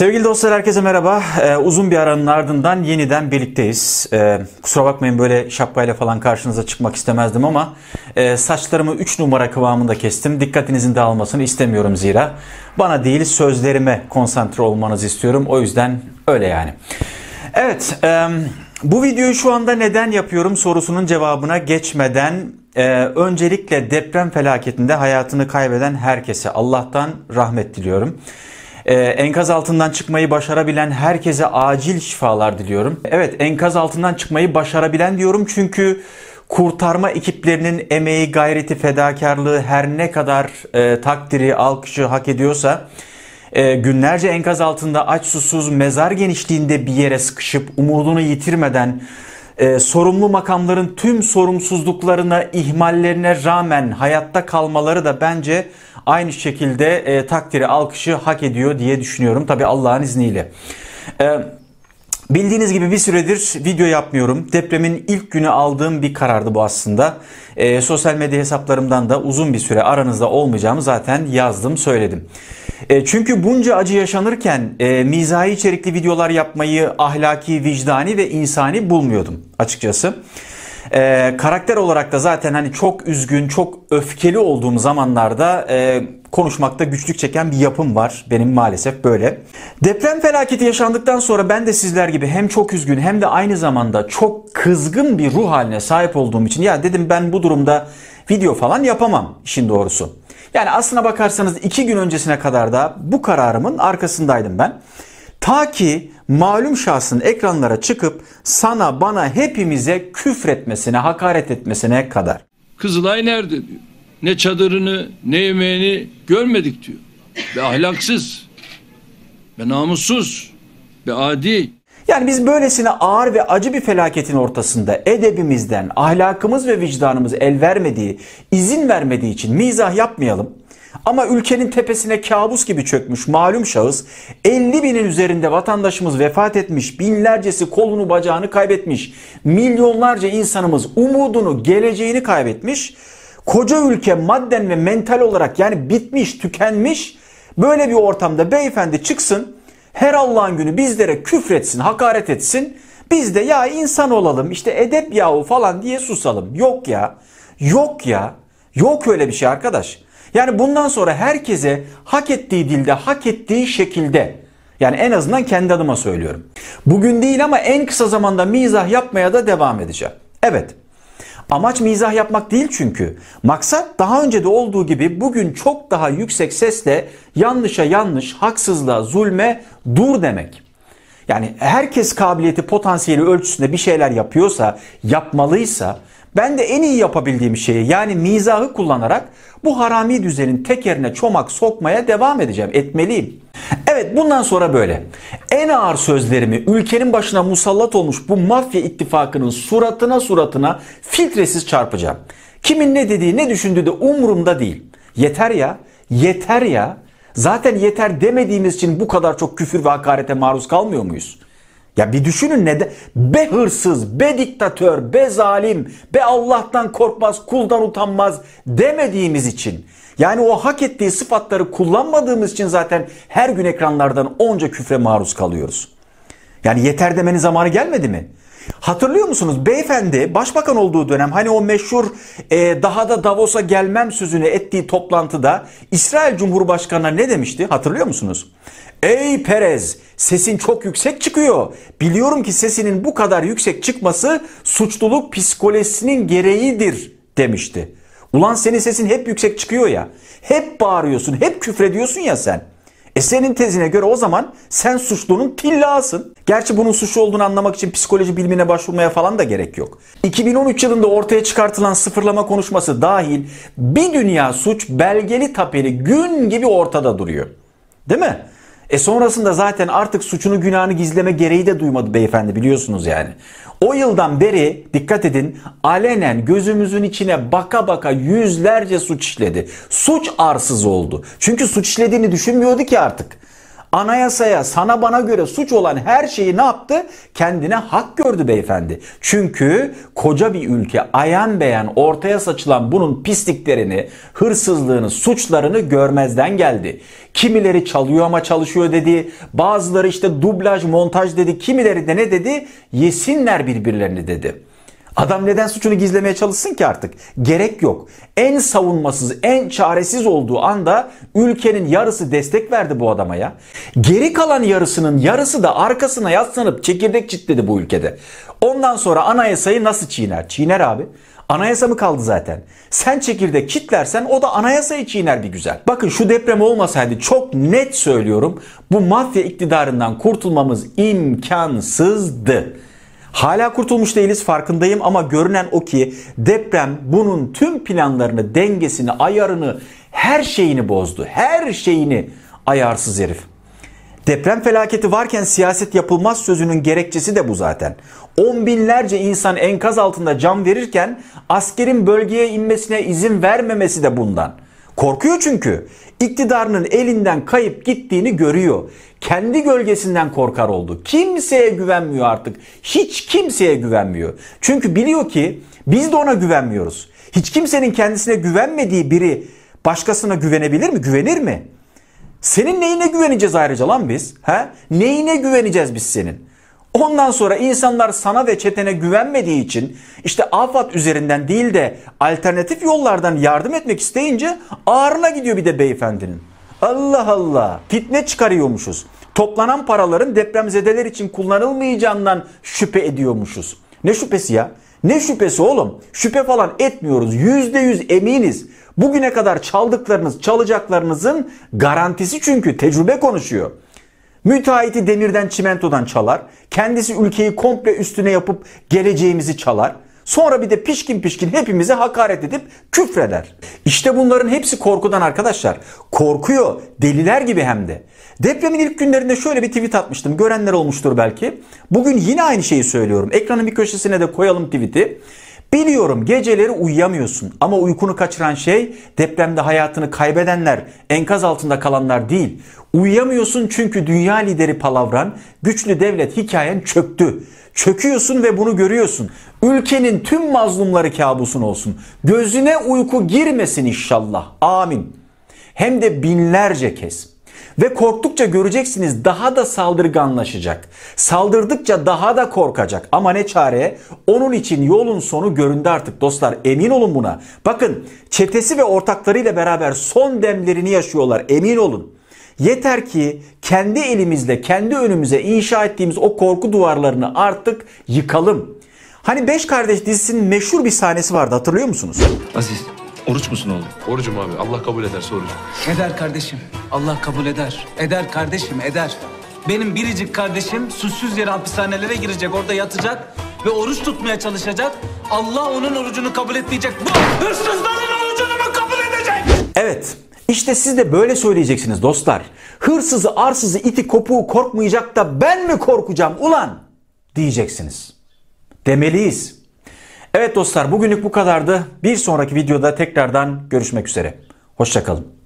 Sevgili dostlar herkese merhaba. Ee, uzun bir aranın ardından yeniden birlikteyiz. Ee, kusura bakmayın böyle şapkayla falan karşınıza çıkmak istemezdim ama e, saçlarımı 3 numara kıvamında kestim. Dikkatinizin dağılmasını istemiyorum zira. Bana değil sözlerime konsantre olmanızı istiyorum. O yüzden öyle yani. Evet e, bu videoyu şu anda neden yapıyorum sorusunun cevabına geçmeden e, öncelikle deprem felaketinde hayatını kaybeden herkese Allah'tan rahmet diliyorum. Ee, enkaz altından çıkmayı başarabilen herkese acil şifalar diliyorum. Evet enkaz altından çıkmayı başarabilen diyorum çünkü kurtarma ekiplerinin emeği, gayreti, fedakarlığı her ne kadar e, takdiri, alkışı hak ediyorsa e, günlerce enkaz altında aç susuz mezar genişliğinde bir yere sıkışıp umudunu yitirmeden e, sorumlu makamların tüm sorumsuzluklarına, ihmallerine rağmen hayatta kalmaları da bence aynı şekilde e, takdiri, alkışı hak ediyor diye düşünüyorum. Tabi Allah'ın izniyle. Evet. Bildiğiniz gibi bir süredir video yapmıyorum. Depremin ilk günü aldığım bir karardı bu aslında. E, sosyal medya hesaplarımdan da uzun bir süre aranızda olmayacağımı zaten yazdım, söyledim. E, çünkü bunca acı yaşanırken e, mizahi içerikli videolar yapmayı ahlaki, vicdani ve insani bulmuyordum açıkçası. E, karakter olarak da zaten hani çok üzgün, çok öfkeli olduğum zamanlarda e, konuşmakta güçlük çeken bir yapım var. Benim maalesef böyle. Deprem felaketi yaşandıktan sonra ben de sizler gibi hem çok üzgün hem de aynı zamanda çok kızgın bir ruh haline sahip olduğum için ya dedim ben bu durumda video falan yapamam işin doğrusu. Yani aslına bakarsanız iki gün öncesine kadar da bu kararımın arkasındaydım ben. Ta ki malum şahsın ekranlara çıkıp sana bana hepimize küfretmesine, hakaret etmesine kadar. Kızılay nerede diyor. Ne çadırını ne yemeğini görmedik diyor. Ve ahlaksız ve namussuz ve adi. Yani biz böylesine ağır ve acı bir felaketin ortasında edebimizden, ahlakımız ve vicdanımız el vermediği, izin vermediği için mizah yapmayalım. Ama ülkenin tepesine kabus gibi çökmüş malum şahıs 50 binin üzerinde vatandaşımız vefat etmiş, binlercesi kolunu bacağını kaybetmiş, milyonlarca insanımız umudunu, geleceğini kaybetmiş. Koca ülke madden ve mental olarak yani bitmiş, tükenmiş. Böyle bir ortamda beyefendi çıksın, her Allah'ın günü bizlere küfretsin, hakaret etsin. Biz de ya insan olalım, işte edep yahu falan diye susalım. Yok ya, yok ya, yok öyle bir şey arkadaş. Yani bundan sonra herkese hak ettiği dilde, hak ettiği şekilde yani en azından kendi adıma söylüyorum. Bugün değil ama en kısa zamanda mizah yapmaya da devam edeceğim. Evet. Amaç mizah yapmak değil çünkü. Maksat daha önce de olduğu gibi bugün çok daha yüksek sesle yanlışa yanlış, haksızlığa, zulme dur demek. Yani herkes kabiliyeti, potansiyeli ölçüsünde bir şeyler yapıyorsa, yapmalıysa ben de en iyi yapabildiğim şeyi yani mizahı kullanarak bu harami düzenin tekerine çomak sokmaya devam edeceğim. Etmeliyim. Evet bundan sonra böyle. En ağır sözlerimi ülkenin başına musallat olmuş bu mafya ittifakının suratına suratına filtresiz çarpacağım. Kimin ne dediği ne düşündüğü de umurumda değil. Yeter ya. Yeter ya. Zaten yeter demediğimiz için bu kadar çok küfür ve hakarete maruz kalmıyor muyuz? Ya bir düşünün ne de be hırsız, be diktatör, be zalim, be Allah'tan korkmaz, kuldan utanmaz demediğimiz için. Yani o hak ettiği sıfatları kullanmadığımız için zaten her gün ekranlardan onca küfre maruz kalıyoruz. Yani yeter demenin zamanı gelmedi mi? Hatırlıyor musunuz? Beyefendi başbakan olduğu dönem hani o meşhur e, daha da Davos'a gelmem sözünü ettiği toplantıda İsrail Cumhurbaşkanı'na ne demişti? Hatırlıyor musunuz? Ey Perez sesin çok yüksek çıkıyor. Biliyorum ki sesinin bu kadar yüksek çıkması suçluluk psikolojisinin gereğidir demişti. Ulan senin sesin hep yüksek çıkıyor ya. Hep bağırıyorsun, hep küfrediyorsun ya sen. E senin tezine göre o zaman sen suçlunun tillasın. Gerçi bunun suçlu olduğunu anlamak için psikoloji bilimine başvurmaya falan da gerek yok. 2013 yılında ortaya çıkartılan sıfırlama konuşması dahil bir dünya suç belgeli tapeli gün gibi ortada duruyor. Değil mi? E sonrasında zaten artık suçunu günahını gizleme gereği de duymadı beyefendi biliyorsunuz yani. O yıldan beri dikkat edin alenen gözümüzün içine baka baka yüzlerce suç işledi. Suç arsız oldu. Çünkü suç işlediğini düşünmüyordu ki artık. Anayasaya sana bana göre suç olan her şeyi ne yaptı? Kendine hak gördü beyefendi. Çünkü koca bir ülke ayan beyan ortaya saçılan bunun pisliklerini, hırsızlığını, suçlarını görmezden geldi. Kimileri çalıyor ama çalışıyor dedi. Bazıları işte dublaj, montaj dedi. Kimileri de ne dedi? Yesinler birbirlerini dedi. Adam neden suçunu gizlemeye çalışsın ki artık? Gerek yok. En savunmasız, en çaresiz olduğu anda ülkenin yarısı destek verdi bu adama ya. Geri kalan yarısının yarısı da arkasına yaslanıp çekirdek çitledi bu ülkede. Ondan sonra anayasayı nasıl çiğner? Çiğner abi. Anayasa mı kaldı zaten? Sen çekirdek kitlersen o da anayasayı çiğner bir güzel. Bakın şu deprem olmasaydı çok net söylüyorum bu mafya iktidarından kurtulmamız imkansızdı. Hala kurtulmuş değiliz farkındayım ama görünen o ki deprem bunun tüm planlarını, dengesini, ayarını, her şeyini bozdu. Her şeyini ayarsız herif. Deprem felaketi varken siyaset yapılmaz sözünün gerekçesi de bu zaten. On binlerce insan enkaz altında can verirken askerin bölgeye inmesine izin vermemesi de bundan. Korkuyor çünkü. İktidarının elinden kayıp gittiğini görüyor. Kendi gölgesinden korkar oldu. Kimseye güvenmiyor artık. Hiç kimseye güvenmiyor. Çünkü biliyor ki biz de ona güvenmiyoruz. Hiç kimsenin kendisine güvenmediği biri başkasına güvenebilir mi? Güvenir mi? Senin neyine güveneceğiz ayrıca lan biz? ha? Neyine güveneceğiz biz senin? Ondan sonra insanlar sana ve çetene güvenmediği için işte afad üzerinden değil de alternatif yollardan yardım etmek isteyince ağrına gidiyor bir de beyefendinin. Allah Allah fitne çıkarıyormuşuz. Toplanan paraların depremzedeler için kullanılmayacağından şüphe ediyormuşuz. Ne şüphesi ya? Ne şüphesi oğlum? Şüphe falan etmiyoruz. Yüzde yüz eminiz. Bugüne kadar çaldıklarınız, çalacaklarınızın garantisi çünkü tecrübe konuşuyor. Müteahhiti demirden çimentodan çalar. Kendisi ülkeyi komple üstüne yapıp geleceğimizi çalar. Sonra bir de pişkin pişkin hepimize hakaret edip küfreder. İşte bunların hepsi korkudan arkadaşlar. Korkuyor deliler gibi hem de. Depremin ilk günlerinde şöyle bir tweet atmıştım. Görenler olmuştur belki. Bugün yine aynı şeyi söylüyorum. Ekranın bir köşesine de koyalım tweet'i. Biliyorum geceleri uyuyamıyorsun ama uykunu kaçıran şey depremde hayatını kaybedenler, enkaz altında kalanlar değil. Uyuyamıyorsun çünkü dünya lideri palavran, güçlü devlet hikayen çöktü. Çöküyorsun ve bunu görüyorsun. Ülkenin tüm mazlumları kabusun olsun. Gözüne uyku girmesin inşallah. Amin. Hem de binlerce kez. Ve korktukça göreceksiniz daha da saldırganlaşacak. Saldırdıkça daha da korkacak. Ama ne çare? Onun için yolun sonu göründü artık dostlar. Emin olun buna. Bakın çetesi ve ortaklarıyla beraber son demlerini yaşıyorlar. Emin olun. Yeter ki kendi elimizle, kendi önümüze inşa ettiğimiz o korku duvarlarını artık yıkalım. Hani Beş Kardeş dizisinin meşhur bir sahnesi vardı hatırlıyor musunuz? Aziz Oruç musun oğlum? Orucum abi. Allah kabul ederse orucum. Eder kardeşim. Allah kabul eder. Eder kardeşim eder. Benim biricik kardeşim suçsuz yere hapishanelere girecek. Orada yatacak ve oruç tutmaya çalışacak. Allah onun orucunu kabul etmeyecek. Bu hırsızların orucunu mu kabul edecek? Evet. İşte siz de böyle söyleyeceksiniz dostlar. Hırsızı, arsızı, iti, kopuğu korkmayacak da ben mi korkacağım ulan diyeceksiniz. Demeliyiz. Evet dostlar bugünlük bu kadardı. Bir sonraki videoda tekrardan görüşmek üzere. Hoşçakalın.